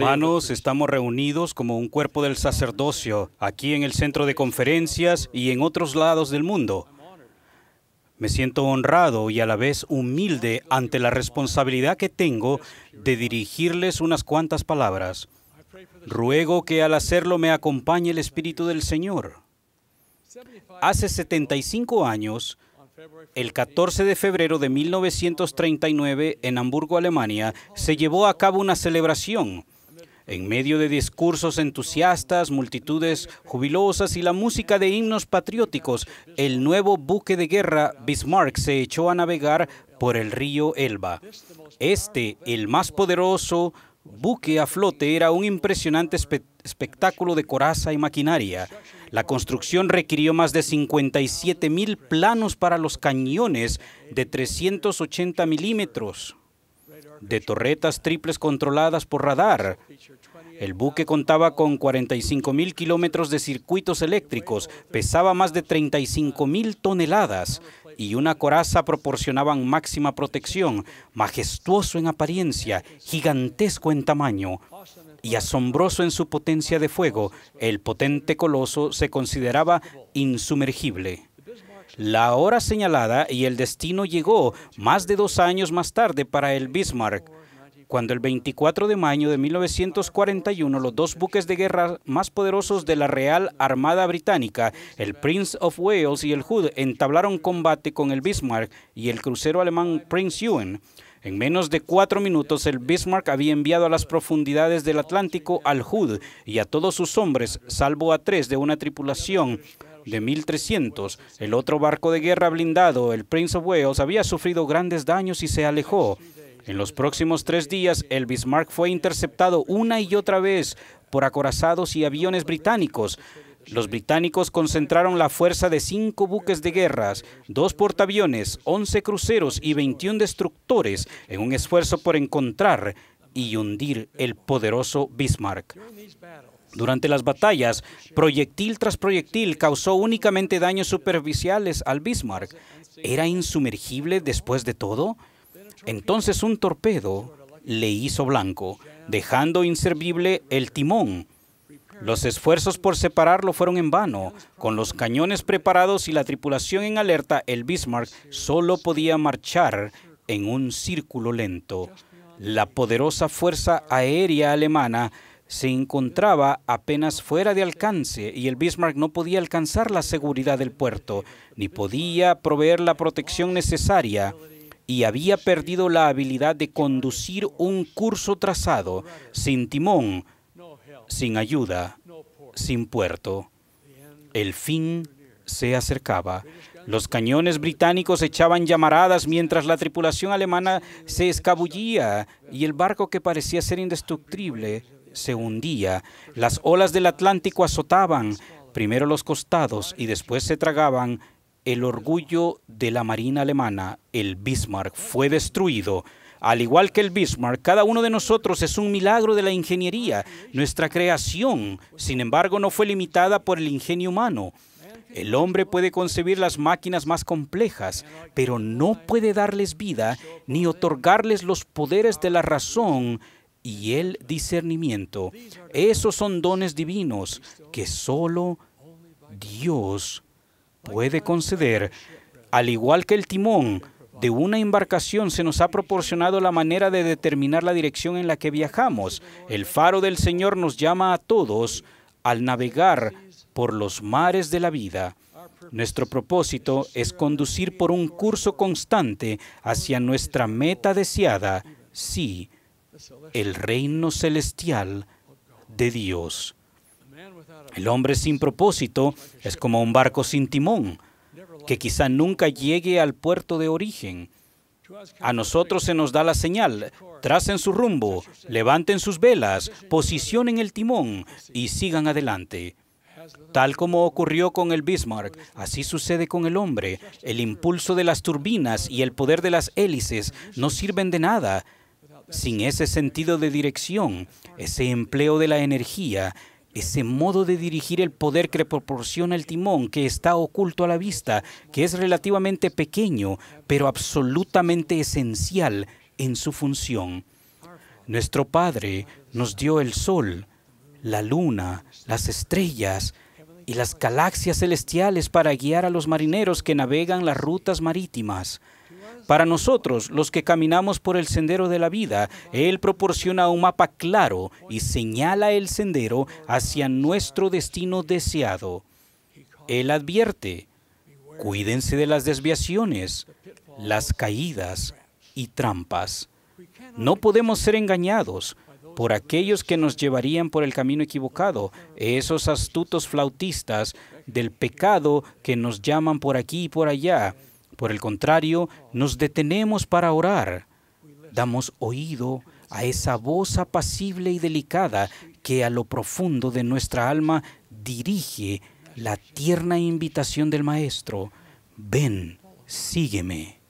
Hermanos, estamos reunidos como un cuerpo del sacerdocio, aquí en el centro de conferencias y en otros lados del mundo. Me siento honrado y a la vez humilde ante la responsabilidad que tengo de dirigirles unas cuantas palabras. Ruego que al hacerlo me acompañe el Espíritu del Señor. Hace 75 años, el 14 de febrero de 1939, en Hamburgo, Alemania, se llevó a cabo una celebración. En medio de discursos entusiastas, multitudes jubilosas y la música de himnos patrióticos, el nuevo buque de guerra Bismarck se echó a navegar por el río Elba. Este, el más poderoso, buque a flote era un impresionante espectáculo de coraza y maquinaria. La construcción requirió más de 57 mil planos para los cañones de 380 milímetros de torretas triples controladas por radar. El buque contaba con 45,000 mil kilómetros de circuitos eléctricos, pesaba más de 35,000 mil toneladas, y una coraza proporcionaban máxima protección, majestuoso en apariencia, gigantesco en tamaño y asombroso en su potencia de fuego, el potente coloso se consideraba insumergible. La hora señalada y el destino llegó más de dos años más tarde para el Bismarck, cuando el 24 de mayo de 1941 los dos buques de guerra más poderosos de la Real Armada Británica, el Prince of Wales y el Hood, entablaron combate con el Bismarck y el crucero alemán Prince Ewan. En menos de cuatro minutos, el Bismarck había enviado a las profundidades del Atlántico al Hood y a todos sus hombres, salvo a tres de una tripulación de 1.300. El otro barco de guerra blindado, el Prince of Wales, había sufrido grandes daños y se alejó. En los próximos tres días, el Bismarck fue interceptado una y otra vez por acorazados y aviones británicos. Los británicos concentraron la fuerza de cinco buques de guerra, dos portaaviones, 11 cruceros y 21 destructores en un esfuerzo por encontrar y hundir el poderoso Bismarck. Durante las batallas, proyectil tras proyectil causó únicamente daños superficiales al Bismarck. ¿Era insumergible después de todo? Entonces un torpedo le hizo blanco, dejando inservible el timón. Los esfuerzos por separarlo fueron en vano. Con los cañones preparados y la tripulación en alerta, el Bismarck solo podía marchar en un círculo lento. La poderosa fuerza aérea alemana se encontraba apenas fuera de alcance y el Bismarck no podía alcanzar la seguridad del puerto, ni podía proveer la protección necesaria y había perdido la habilidad de conducir un curso trazado, sin timón, sin ayuda, sin puerto. El fin se acercaba. Los cañones británicos echaban llamaradas mientras la tripulación alemana se escabullía y el barco que parecía ser indestructible se hundía. Las olas del Atlántico azotaban, primero los costados y después se tragaban el orgullo de la Marina alemana, el Bismarck, fue destruido. Al igual que el Bismarck, cada uno de nosotros es un milagro de la ingeniería. Nuestra creación, sin embargo, no fue limitada por el ingenio humano. El hombre puede concebir las máquinas más complejas, pero no puede darles vida ni otorgarles los poderes de la razón y el discernimiento. Esos son dones divinos que solo Dios puede conceder. Al igual que el timón de una embarcación se nos ha proporcionado la manera de determinar la dirección en la que viajamos. El faro del Señor nos llama a todos al navegar por los mares de la vida. Nuestro propósito es conducir por un curso constante hacia nuestra meta deseada, sí, el reino celestial de Dios. El hombre sin propósito es como un barco sin timón, que quizá nunca llegue al puerto de origen. A nosotros se nos da la señal, tracen su rumbo, levanten sus velas, posicionen el timón y sigan adelante. Tal como ocurrió con el Bismarck, así sucede con el hombre. El impulso de las turbinas y el poder de las hélices no sirven de nada sin ese sentido de dirección, ese empleo de la energía, ese modo de dirigir el poder que proporciona el timón, que está oculto a la vista, que es relativamente pequeño, pero absolutamente esencial en su función. Nuestro Padre nos dio el sol, la luna, las estrellas y las galaxias celestiales para guiar a los marineros que navegan las rutas marítimas. Para nosotros, los que caminamos por el sendero de la vida, Él proporciona un mapa claro y señala el sendero hacia nuestro destino deseado. Él advierte, cuídense de las desviaciones, las caídas y trampas. No podemos ser engañados por aquellos que nos llevarían por el camino equivocado, esos astutos flautistas del pecado que nos llaman por aquí y por allá por el contrario, nos detenemos para orar. Damos oído a esa voz apacible y delicada que a lo profundo de nuestra alma dirige la tierna invitación del Maestro. Ven, sígueme.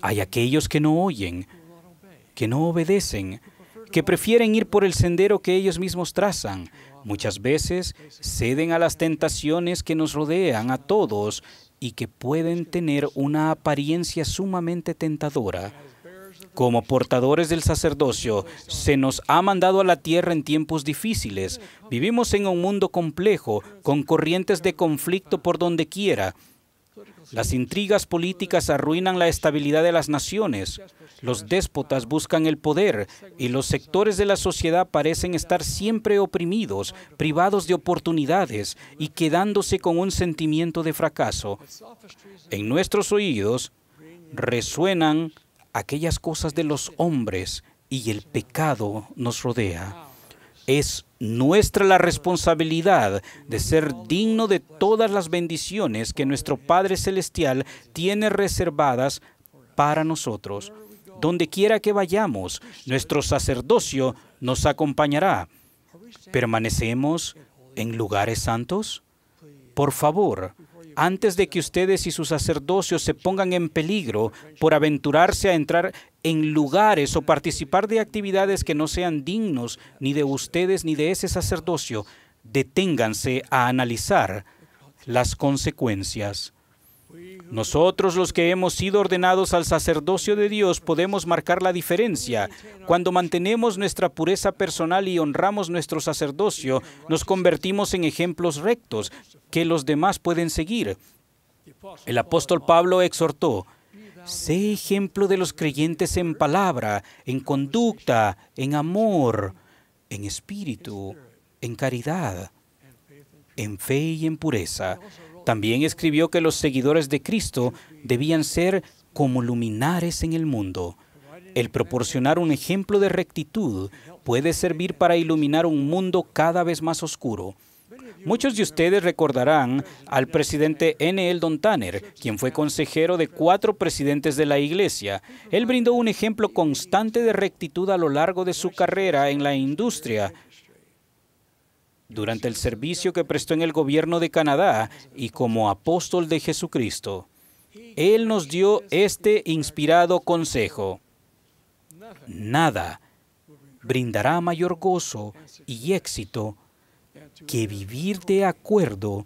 Hay aquellos que no oyen, que no obedecen, que prefieren ir por el sendero que ellos mismos trazan. Muchas veces ceden a las tentaciones que nos rodean a todos y que pueden tener una apariencia sumamente tentadora. Como portadores del sacerdocio, se nos ha mandado a la tierra en tiempos difíciles. Vivimos en un mundo complejo, con corrientes de conflicto por donde quiera, las intrigas políticas arruinan la estabilidad de las naciones. Los déspotas buscan el poder y los sectores de la sociedad parecen estar siempre oprimidos, privados de oportunidades y quedándose con un sentimiento de fracaso. En nuestros oídos resuenan aquellas cosas de los hombres y el pecado nos rodea. Es nuestra la responsabilidad de ser digno de todas las bendiciones que nuestro Padre Celestial tiene reservadas para nosotros. Donde quiera que vayamos, nuestro sacerdocio nos acompañará. ¿Permanecemos en lugares santos? Por favor, antes de que ustedes y sus sacerdocios se pongan en peligro por aventurarse a entrar en lugares o participar de actividades que no sean dignos ni de ustedes ni de ese sacerdocio, deténganse a analizar las consecuencias. Nosotros los que hemos sido ordenados al sacerdocio de Dios podemos marcar la diferencia. Cuando mantenemos nuestra pureza personal y honramos nuestro sacerdocio, nos convertimos en ejemplos rectos que los demás pueden seguir. El apóstol Pablo exhortó, Sé ejemplo de los creyentes en palabra, en conducta, en amor, en espíritu, en caridad, en fe y en pureza. También escribió que los seguidores de Cristo debían ser como luminares en el mundo. El proporcionar un ejemplo de rectitud puede servir para iluminar un mundo cada vez más oscuro. Muchos de ustedes recordarán al presidente N. Don Tanner, quien fue consejero de cuatro presidentes de la Iglesia. Él brindó un ejemplo constante de rectitud a lo largo de su carrera en la industria, durante el servicio que prestó en el gobierno de Canadá y como apóstol de Jesucristo. Él nos dio este inspirado consejo. Nada brindará mayor gozo y éxito que vivir de acuerdo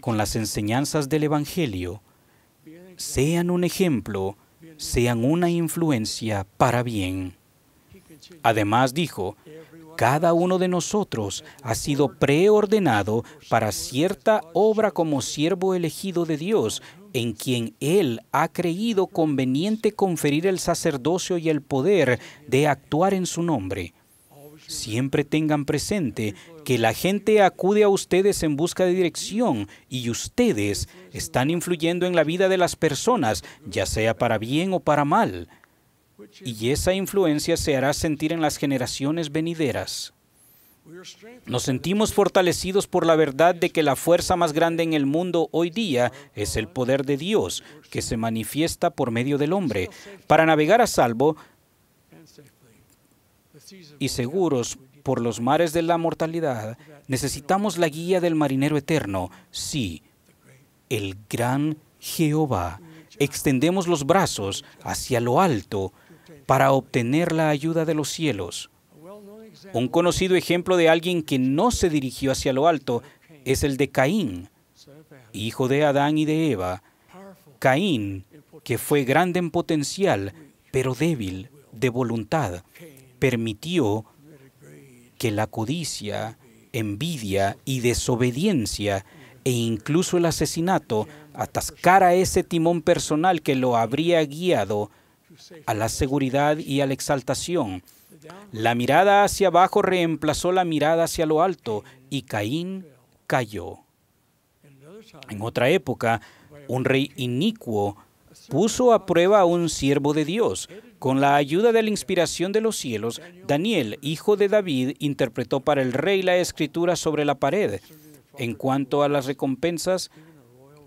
con las enseñanzas del Evangelio sean un ejemplo, sean una influencia para bien. Además dijo, cada uno de nosotros ha sido preordenado para cierta obra como siervo elegido de Dios, en quien Él ha creído conveniente conferir el sacerdocio y el poder de actuar en su nombre Siempre tengan presente que la gente acude a ustedes en busca de dirección y ustedes están influyendo en la vida de las personas, ya sea para bien o para mal. Y esa influencia se hará sentir en las generaciones venideras. Nos sentimos fortalecidos por la verdad de que la fuerza más grande en el mundo hoy día es el poder de Dios, que se manifiesta por medio del hombre. Para navegar a salvo, y seguros por los mares de la mortalidad, necesitamos la guía del marinero eterno. Sí, el gran Jehová. Extendemos los brazos hacia lo alto para obtener la ayuda de los cielos. Un conocido ejemplo de alguien que no se dirigió hacia lo alto es el de Caín, hijo de Adán y de Eva. Caín, que fue grande en potencial, pero débil de voluntad permitió que la codicia, envidia y desobediencia e incluso el asesinato atascara ese timón personal que lo habría guiado a la seguridad y a la exaltación. La mirada hacia abajo reemplazó la mirada hacia lo alto y Caín cayó. En otra época, un rey inicuo puso a prueba a un siervo de Dios. Con la ayuda de la inspiración de los cielos, Daniel, hijo de David, interpretó para el rey la escritura sobre la pared. En cuanto a las recompensas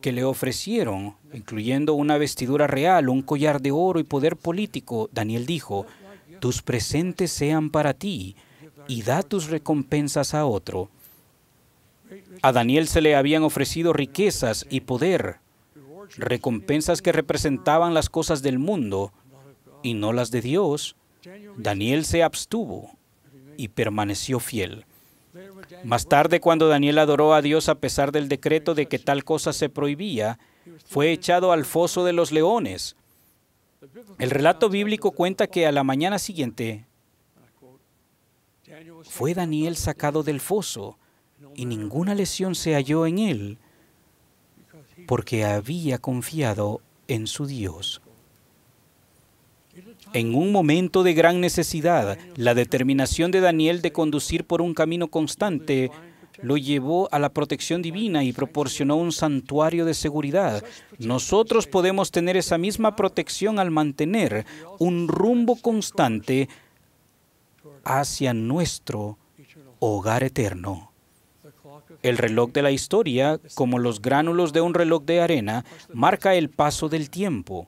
que le ofrecieron, incluyendo una vestidura real, un collar de oro y poder político, Daniel dijo, tus presentes sean para ti y da tus recompensas a otro. A Daniel se le habían ofrecido riquezas y poder, recompensas que representaban las cosas del mundo, y no las de Dios, Daniel se abstuvo y permaneció fiel. Más tarde, cuando Daniel adoró a Dios a pesar del decreto de que tal cosa se prohibía, fue echado al foso de los leones. El relato bíblico cuenta que a la mañana siguiente fue Daniel sacado del foso y ninguna lesión se halló en él porque había confiado en su Dios. En un momento de gran necesidad, la determinación de Daniel de conducir por un camino constante lo llevó a la protección divina y proporcionó un santuario de seguridad. Nosotros podemos tener esa misma protección al mantener un rumbo constante hacia nuestro hogar eterno. El reloj de la historia, como los gránulos de un reloj de arena, marca el paso del tiempo.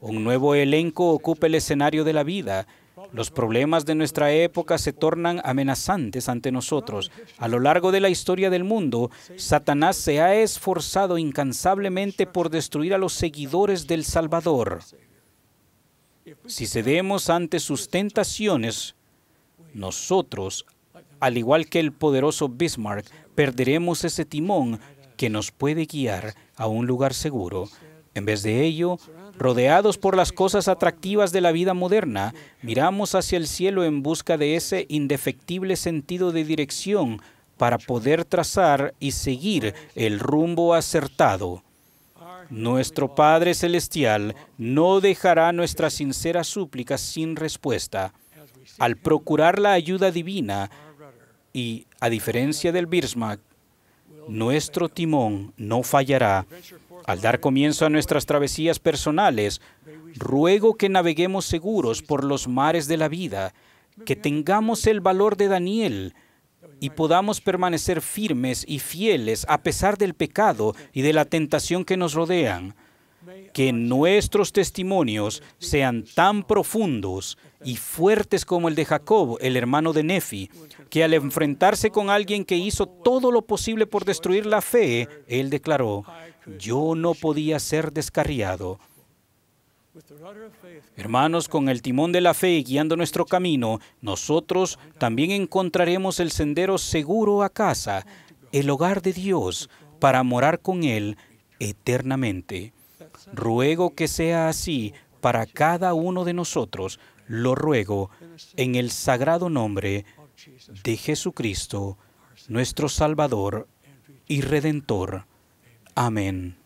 Un nuevo elenco ocupa el escenario de la vida. Los problemas de nuestra época se tornan amenazantes ante nosotros. A lo largo de la historia del mundo, Satanás se ha esforzado incansablemente por destruir a los seguidores del Salvador. Si cedemos ante sus tentaciones, nosotros, al igual que el poderoso Bismarck, perderemos ese timón que nos puede guiar a un lugar seguro. En vez de ello, Rodeados por las cosas atractivas de la vida moderna, miramos hacia el cielo en busca de ese indefectible sentido de dirección para poder trazar y seguir el rumbo acertado. Nuestro Padre Celestial no dejará nuestras sinceras súplicas sin respuesta. Al procurar la ayuda divina, y a diferencia del Bismarck, nuestro timón no fallará al dar comienzo a nuestras travesías personales, ruego que naveguemos seguros por los mares de la vida, que tengamos el valor de Daniel y podamos permanecer firmes y fieles a pesar del pecado y de la tentación que nos rodean que nuestros testimonios sean tan profundos y fuertes como el de Jacob, el hermano de Nefi, que al enfrentarse con alguien que hizo todo lo posible por destruir la fe, él declaró, yo no podía ser descarriado. Hermanos, con el timón de la fe guiando nuestro camino, nosotros también encontraremos el sendero seguro a casa, el hogar de Dios, para morar con Él eternamente. Ruego que sea así para cada uno de nosotros. Lo ruego en el sagrado nombre de Jesucristo, nuestro Salvador y Redentor. Amén.